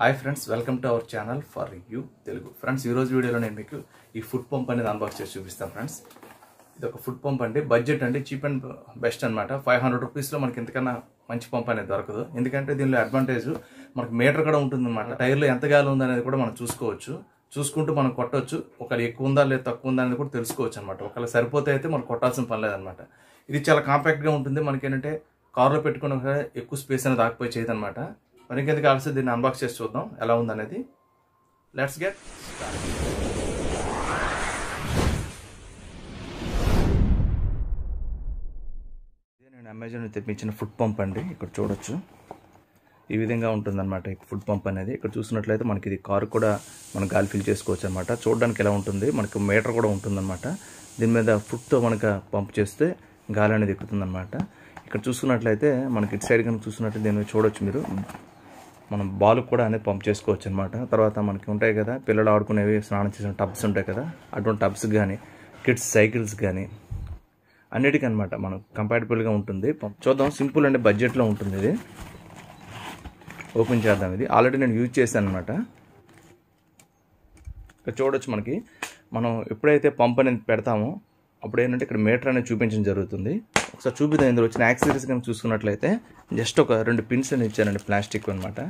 hi friends welcome to our channel for you Telugu friends ఈరోజు వీడియోలో నేను మీకు ఈ ఫుడ్ పంప్ అనేది అన్బాక్స్ చేసి చూపిస్తాను ఫ్రెండ్స్ ఇది ఒక ఫుడ్ పంప్ అండి బడ్జెట్ అండి చీప్ అండ్ బెస్ట్ అనమాట ఫైవ్ హండ్రెడ్ రూపీస్లో మనకి ఎంతకన్నా మంచి పంప్ అనేది దొరకదు ఎందుకంటే దీనిలో అడ్వాంటేజ్ మనకి మీటర్ కూడా ఉంటుందన్నమాట టైర్లో ఎంత గాలి ఉందనేది కూడా మనం చూసుకోవచ్చు చూసుకుంటూ మనం కొట్టవచ్చు ఒకవేళ ఎక్కువ ఉందా లేదా తక్కువ ఉందా అనేది కూడా తెలుసుకోవచ్చు అనమాట ఒకవేళ సరిపోతే అయితే మనం కొట్టాల్సిన పని లేదనమాట ఇది చాలా కాంపాక్ట్గా ఉంటుంది మనకి ఏంటంటే కార్లో పెట్టుకున్న ఎక్కువ స్పేస్ అనేది ఆక్యుపై చేయదనమాట మరి ఇంకెందుకు ఆలస్యం దీన్ని అన్బాక్స్ చేసి చూద్దాం ఎలా ఉందనేది లెట్స్ గెట్ ఇదే నేను అమెజాన్ తెప్పించిన ఫుడ్ పంప్ అండి ఇక్కడ చూడొచ్చు ఈ విధంగా ఉంటుందన్నమాట ఫుడ్ పంప్ అనేది ఇక్కడ చూసినట్లయితే మనకి ఇది కారు కూడా మనం గాలి ఫిల్ చేసుకోవచ్చు అనమాట చూడడానికి ఎలా ఉంటుంది మనకి మీటర్ కూడా ఉంటుందన్నమాట దీని మీద ఫుడ్తో మనకు పంప్ చేస్తే గాలి అనేది ఎక్కుతుంది ఇక్కడ చూసుకున్నట్లయితే మనకి ఇటు సైడ్ కనుక చూసినట్లయితే దీన్ని చూడొచ్చు మీరు మనం బాల్ కూడా అనేది పంప్ చేసుకోవచ్చు అనమాట తర్వాత మనకి ఉంటాయి కదా పిల్లలు ఆడుకునేవి స్నానం చేసిన టబ్స్ ఉంటాయి కదా అటువంటి టబ్స్ కానీ కిడ్స్ సైకిల్స్ కానీ అన్నిటికనమాట మనం కంపాటబుల్గా ఉంటుంది చూద్దాం సింపుల్ అండి బడ్జెట్లో ఉంటుంది ఇది ఓపెన్ చేద్దాం ఇది ఆల్రెడీ నేను యూజ్ చేశాను అనమాట ఇక్కడ చూడవచ్చు మనకి మనం ఎప్పుడైతే పంప్ అనేది పెడతామో అప్పుడు ఏంటంటే ఇక్కడ మీటర్ అనేది చూపించడం జరుగుతుంది ఒకసారి చూపిద్దాం ఇందులో వచ్చిన యాక్సరీస్ కనుక చూసుకున్నట్లయితే జస్ట్ ఒక రెండు పిన్స్ అని ఇచ్చానండి ప్లాస్టిక్ అనమాట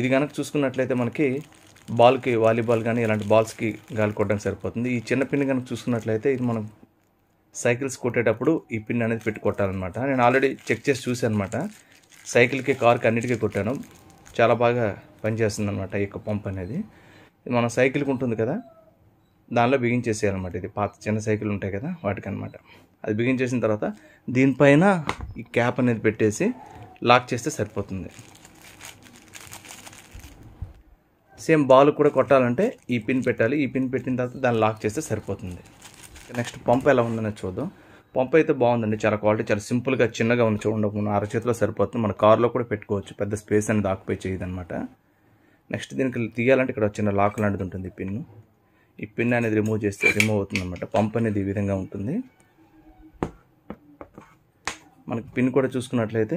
ఇది కనుక చూసుకున్నట్లయితే మనకి బాల్కి వాలీబాల్ కానీ ఇలాంటి బాల్స్కి గాలి కొట్టడానికి సరిపోతుంది ఈ చిన్న పిన్ కనుక చూసుకున్నట్లయితే ఇది మనం సైకిల్స్ కొట్టేటప్పుడు ఈ పిన్ అనేది పెట్టి కొట్టాలన్నమాట నేను ఆల్రెడీ చెక్ చేసి చూసాను అనమాట సైకిల్కి కార్కి అన్నిటికీ కొట్టాను చాలా బాగా పనిచేస్తుంది అనమాట ఈ యొక్క పంప్ అనేది మన సైకిల్కి ఉంటుంది కదా దానిలో బిగించేసేయాలన్నమాట ఇది పాత చిన్న సైకిల్ ఉంటాయి కదా వాటికనమాట అది బిగించేసిన తర్వాత దీనిపైన ఈ క్యాప్ అనేది పెట్టేసి లాక్ చేస్తే సరిపోతుంది సేమ్ బాల్ కూడా కొట్టాలంటే ఈ పిన్ పెట్టాలి ఈ పిన్ పెట్టిన తర్వాత దాన్ని లాక్ చేస్తే సరిపోతుంది నెక్స్ట్ పంప్ ఎలా ఉందని చూద్దాం పంప్ అయితే బాగుందండి చాలా క్వాలిటీ చాలా సింపుల్గా చిన్నగా ఉంది చూడండి అర అరచేతిలో సరిపోతుంది మన కార్లో కూడా పెట్టుకోవచ్చు పెద్ద స్పేస్ అనేది ఆక్యుపై చేయదనమాట నెక్స్ట్ దీనికి తీయాలంటే ఇక్కడ చిన్న లాక్ లాంటిది ఉంటుంది పిన్ను ఈ పిన్ అనేది రిమూవ్ చేస్తే రిమూవ్ అవుతుంది అనమాట పంప్ అనేది ఈ విధంగా ఉంటుంది మనకి పిన్ కూడా చూసుకున్నట్లయితే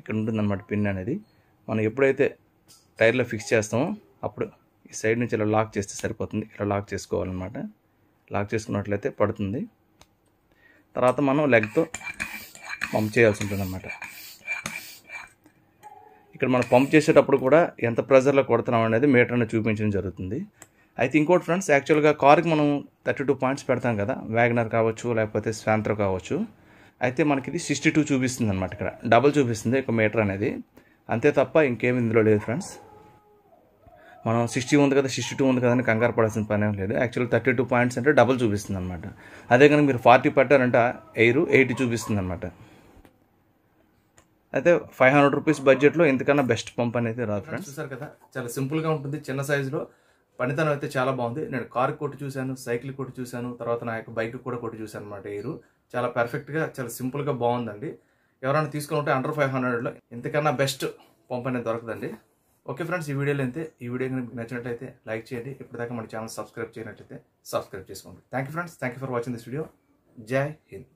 ఇక్కడ ఉంటుందన్నమాట పిన్ అనేది మనం ఎప్పుడైతే టైర్లో ఫిక్స్ చేస్తామో అప్పుడు ఈ సైడ్ నుంచి ఇలా లాక్ చేస్తే సరిపోతుంది ఇలా లాక్ చేసుకోవాలన్నమాట లాక్ చేసుకున్నట్లయితే పడుతుంది తర్వాత మనం లెగ్తో పంప్ చేయాల్సి ఉంటుందన్నమాట ఇక్కడ మనం పంప్ చేసేటప్పుడు కూడా ఎంత ప్రెజర్లో కొడుతున్నాం అనేది మీటర్ని చూపించడం జరుగుతుంది అయితే ఇంకోటి ఫ్రెండ్స్ యాక్చువల్గా కార్కి మనం థర్టీ టూ పాయింట్స్ పెడతాం కదా వ్యాగనర్ కావచ్చు లేకపోతే స్వాంత్రో కావచ్చు అయితే మనకి ఇది సిక్స్టీ టూ చూపిస్తుంది అనమాట ఇక్కడ డబుల్ చూపిస్తుంది ఒక మీటర్ అనేది అంతే తప్ప ఇంకేమి ఇందులో లేదు ఫ్రెండ్స్ మనం సిక్స్టీ ఉంది కదా సిక్స్టీ టూ ఉంది కదా అని కంగారు పడాల్సిన పని లేదు యాక్చువల్ థర్టీ టూ పాయింట్స్ అంటే డబుల్ చూపిస్తుంది అనమాట అదే కనుక మీరు ఫార్టీ పెట్టారంటే ఎయిర్ ఎయిటీ చూపిస్తుంది అనమాట అయితే ఫైవ్ హండ్రెడ్ రూపీస్ బడ్జెట్లో ఎంతకన్నా బెస్ట్ పంప్ అనేది రాదు ఫ్రెండ్స్ చూసారు కదా చాలా సింపుల్గా ఉంటుంది చిన్న సైజులో పనితనం అయితే చాలా బాగుంది నేను కార్ కొట్టి చూశాను సైకిల్ కొట్టి చూశాను తర్వాత నా యొక్క బైక్ కూడా కొట్టి చూశాను అనమాట ఎయిర్ చాలా పర్ఫెక్ట్గా చాలా సింపుల్గా బాగుందండి ఎవరైనా తీసుకుంటే అండర్ ఫైవ్ హండ్రెడ్లో ఇంతకన్నా బెస్ట్ పంప్ అనేది దొరకదండి ఓకే ఫ్రెండ్స్ ఈ వీడియోలో అయితే ఈ వీడియో మీకు నచ్చినట్లయితే లైక్ చేయండి ఇప్పటిదాకా మన ఛానల్ సబ్స్క్రైబ్ చేయనట్లయితే సబ్స్క్రైబ్ చేసుకోండి thank friends thank for watching this video Jai Hind